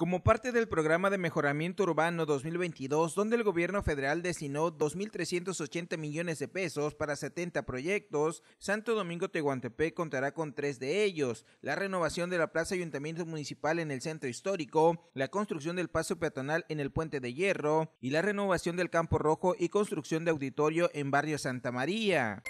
Como parte del programa de mejoramiento urbano 2022, donde el gobierno federal destinó 2.380 millones de pesos para 70 proyectos, Santo Domingo Tehuantepec contará con tres de ellos, la renovación de la Plaza Ayuntamiento Municipal en el Centro Histórico, la construcción del paso peatonal en el Puente de Hierro y la renovación del Campo Rojo y construcción de auditorio en Barrio Santa María.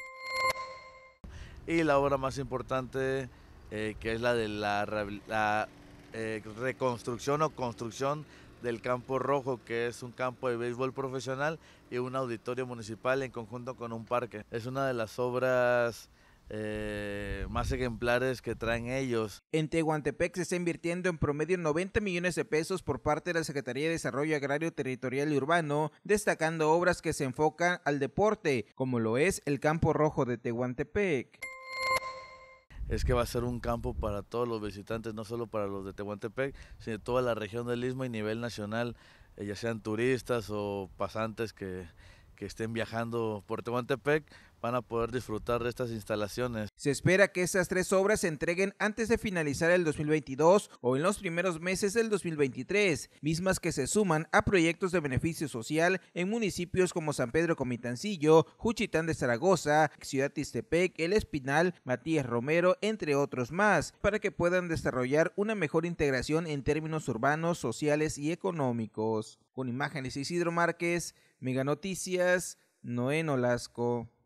Y la obra más importante, eh, que es la de la eh, reconstrucción o construcción del Campo Rojo, que es un campo de béisbol profesional y un auditorio municipal en conjunto con un parque. Es una de las obras eh, más ejemplares que traen ellos. En Tehuantepec se está invirtiendo en promedio 90 millones de pesos por parte de la Secretaría de Desarrollo Agrario Territorial y Urbano, destacando obras que se enfocan al deporte, como lo es el Campo Rojo de Tehuantepec es que va a ser un campo para todos los visitantes, no solo para los de Tehuantepec, sino toda la región del Istmo y nivel nacional, eh, ya sean turistas o pasantes que, que estén viajando por Tehuantepec, van a poder disfrutar de estas instalaciones. Se espera que estas tres obras se entreguen antes de finalizar el 2022 o en los primeros meses del 2023, mismas que se suman a proyectos de beneficio social en municipios como San Pedro Comitancillo, Juchitán de Zaragoza, Ciudad Tistepec, El Espinal, Matías Romero, entre otros más, para que puedan desarrollar una mejor integración en términos urbanos, sociales y económicos. Con imágenes Isidro Márquez, Mega Noticias, Noé Nolasco.